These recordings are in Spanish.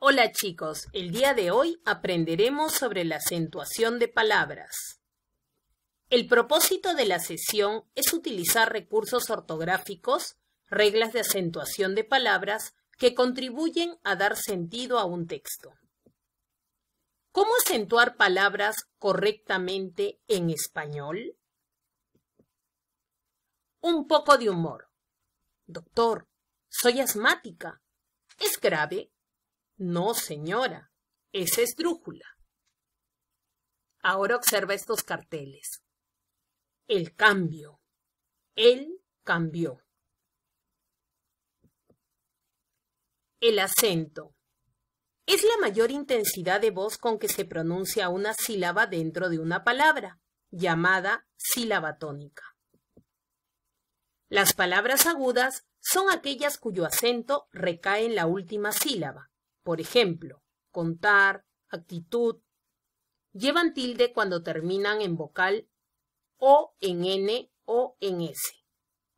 Hola chicos, el día de hoy aprenderemos sobre la acentuación de palabras. El propósito de la sesión es utilizar recursos ortográficos, reglas de acentuación de palabras que contribuyen a dar sentido a un texto. ¿Cómo acentuar palabras correctamente en español? Un poco de humor. Doctor, soy asmática. ¿Es grave? No, señora, esa es drújula. Ahora observa estos carteles. El cambio. Él cambió. El acento. Es la mayor intensidad de voz con que se pronuncia una sílaba dentro de una palabra, llamada sílaba tónica. Las palabras agudas son aquellas cuyo acento recae en la última sílaba, por ejemplo, contar, actitud, llevan tilde cuando terminan en vocal o en N o en S.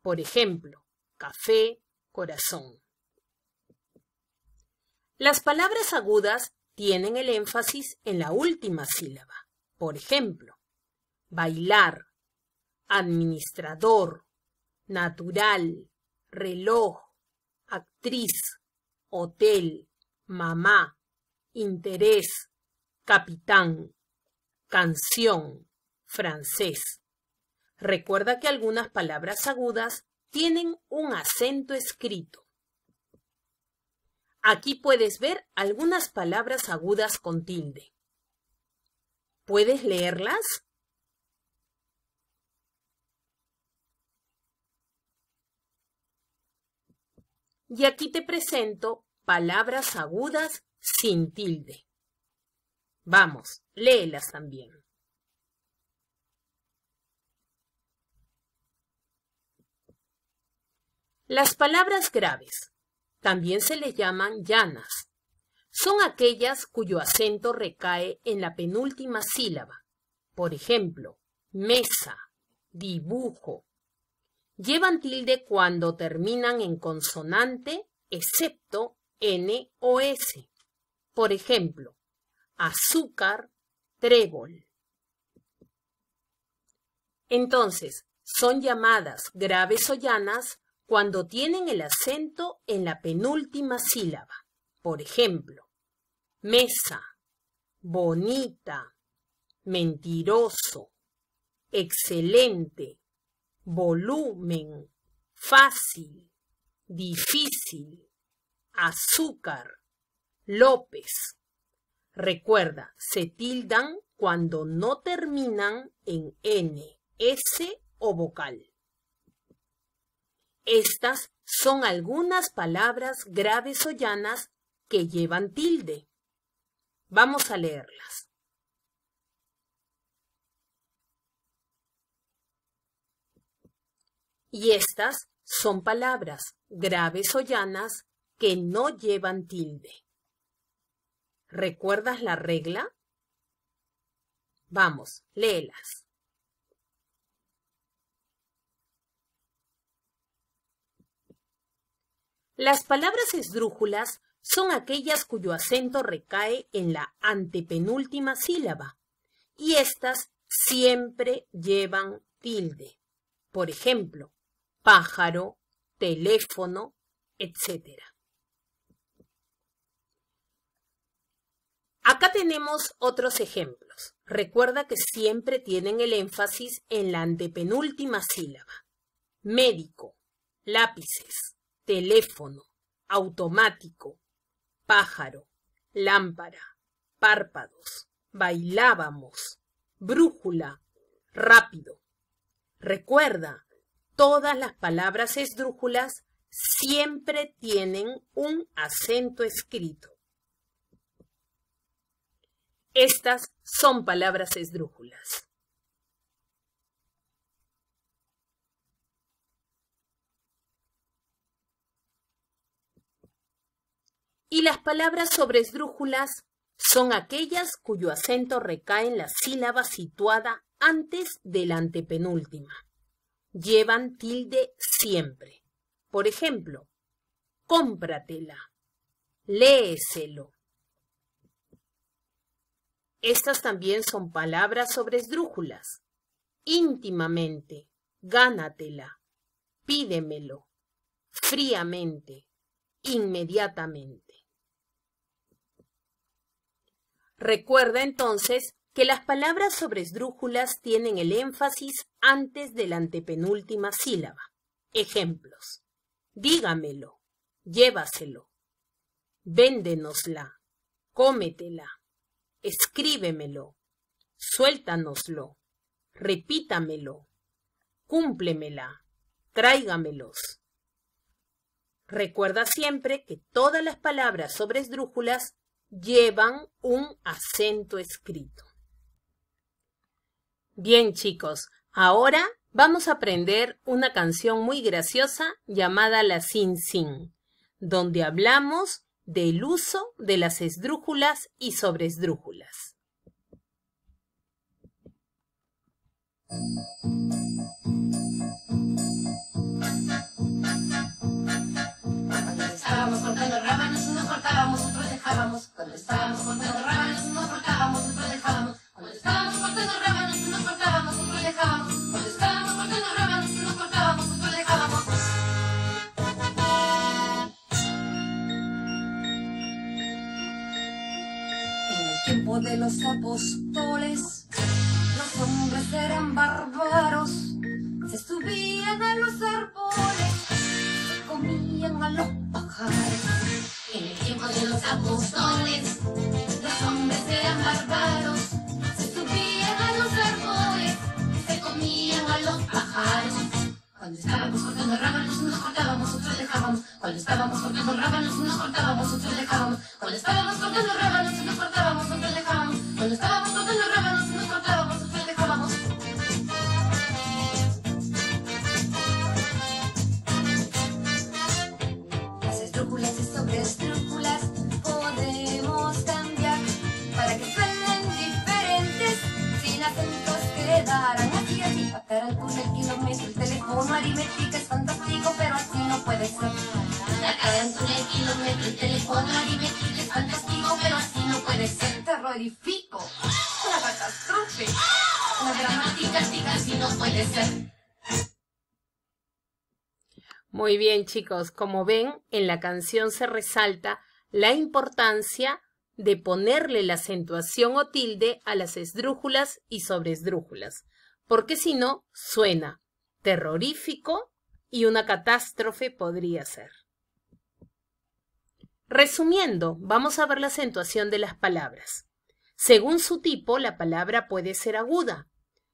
Por ejemplo, café, corazón. Las palabras agudas tienen el énfasis en la última sílaba. Por ejemplo, bailar, administrador, natural, reloj, actriz, hotel, mamá, interés, capitán, canción, francés. Recuerda que algunas palabras agudas tienen un acento escrito. Aquí puedes ver algunas palabras agudas con tilde. ¿Puedes leerlas? Y aquí te presento palabras agudas sin tilde. Vamos, léelas también. Las palabras graves también se les llaman llanas. Son aquellas cuyo acento recae en la penúltima sílaba. Por ejemplo, mesa, dibujo. Llevan tilde cuando terminan en consonante, excepto o S. Por ejemplo, azúcar, trébol. Entonces, son llamadas graves o llanas cuando tienen el acento en la penúltima sílaba. Por ejemplo, mesa, bonita, mentiroso, excelente, volumen, fácil, difícil azúcar. López. Recuerda, se tildan cuando no terminan en N, S o vocal. Estas son algunas palabras graves o llanas que llevan tilde. Vamos a leerlas. Y estas son palabras graves o llanas que no llevan tilde. ¿Recuerdas la regla? Vamos, léelas. Las palabras esdrújulas son aquellas cuyo acento recae en la antepenúltima sílaba, y éstas siempre llevan tilde. Por ejemplo, pájaro, teléfono, etcétera. Acá tenemos otros ejemplos. Recuerda que siempre tienen el énfasis en la antepenúltima sílaba. Médico, lápices, teléfono, automático, pájaro, lámpara, párpados, bailábamos, brújula, rápido. Recuerda, todas las palabras esdrújulas siempre tienen un acento escrito. Estas son palabras esdrújulas. Y las palabras sobre esdrújulas son aquellas cuyo acento recae en la sílaba situada antes de la antepenúltima. Llevan tilde siempre. Por ejemplo, cómpratela, léeselo, estas también son palabras sobre esdrújulas. Íntimamente, gánatela, pídemelo, fríamente, inmediatamente. Recuerda entonces que las palabras sobre esdrújulas tienen el énfasis antes de la antepenúltima sílaba. Ejemplos. Dígamelo, llévaselo, véndenosla, cómetela escríbemelo, suéltanoslo, repítamelo, cúmplemela, tráigamelos. Recuerda siempre que todas las palabras sobre esdrújulas llevan un acento escrito. Bien chicos, ahora vamos a aprender una canción muy graciosa llamada La Sin Sin, donde hablamos del uso de las esdrújulas y sobresdrújulas. los apóstoles, los hombres eran bárbaros, se subían a los árboles, se comían a los pájaros. En el tiempo de los apóstoles, los hombres eran bárbaros, se subían a los árboles, se comían a los pájaros. Cuando estábamos cortando rábanos, nos cortábamos, otros dejábamos. Cuando estábamos cortando rábanos, nos cortábamos, otros dejábamos. Cuando estábamos esdrújulas y sobre esdrújulas podemos cambiar para que suenen diferentes, sin acentos quedarán así, así. Pacar al el kilómetro, el teléfono, aritmética es fantástico, pero así no puede ser. Pacar al cura, el kilómetro, el teléfono, aritmética es fantástico, pero así no puede ser. Terrorifico, una catástrofe, la dramática, así no puede ser. Muy bien, chicos, como ven, en la canción se resalta la importancia de ponerle la acentuación o tilde a las esdrújulas y sobresdrújulas, porque si no, suena terrorífico y una catástrofe podría ser. Resumiendo, vamos a ver la acentuación de las palabras. Según su tipo, la palabra puede ser aguda.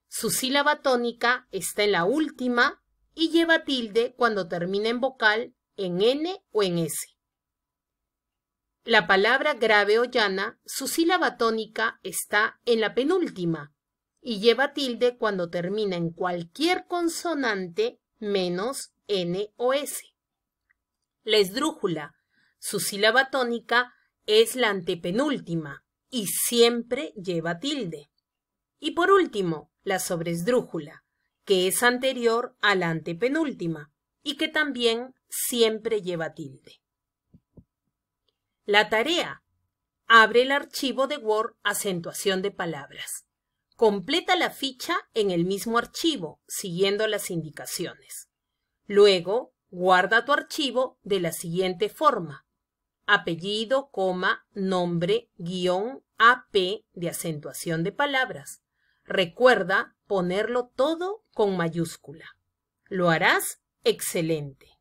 Su sílaba tónica está en la última y lleva tilde cuando termina en vocal, en N o en S. La palabra grave o llana, su sílaba tónica está en la penúltima y lleva tilde cuando termina en cualquier consonante menos N o S. La esdrújula, su sílaba tónica es la antepenúltima y siempre lleva tilde. Y por último, la sobresdrújula, que es anterior a la antepenúltima y que también siempre lleva tilde. La tarea. Abre el archivo de Word acentuación de palabras. Completa la ficha en el mismo archivo, siguiendo las indicaciones. Luego, guarda tu archivo de la siguiente forma. Apellido, coma, nombre, guión, AP de acentuación de palabras. Recuerda ponerlo todo con mayúscula. Lo harás excelente.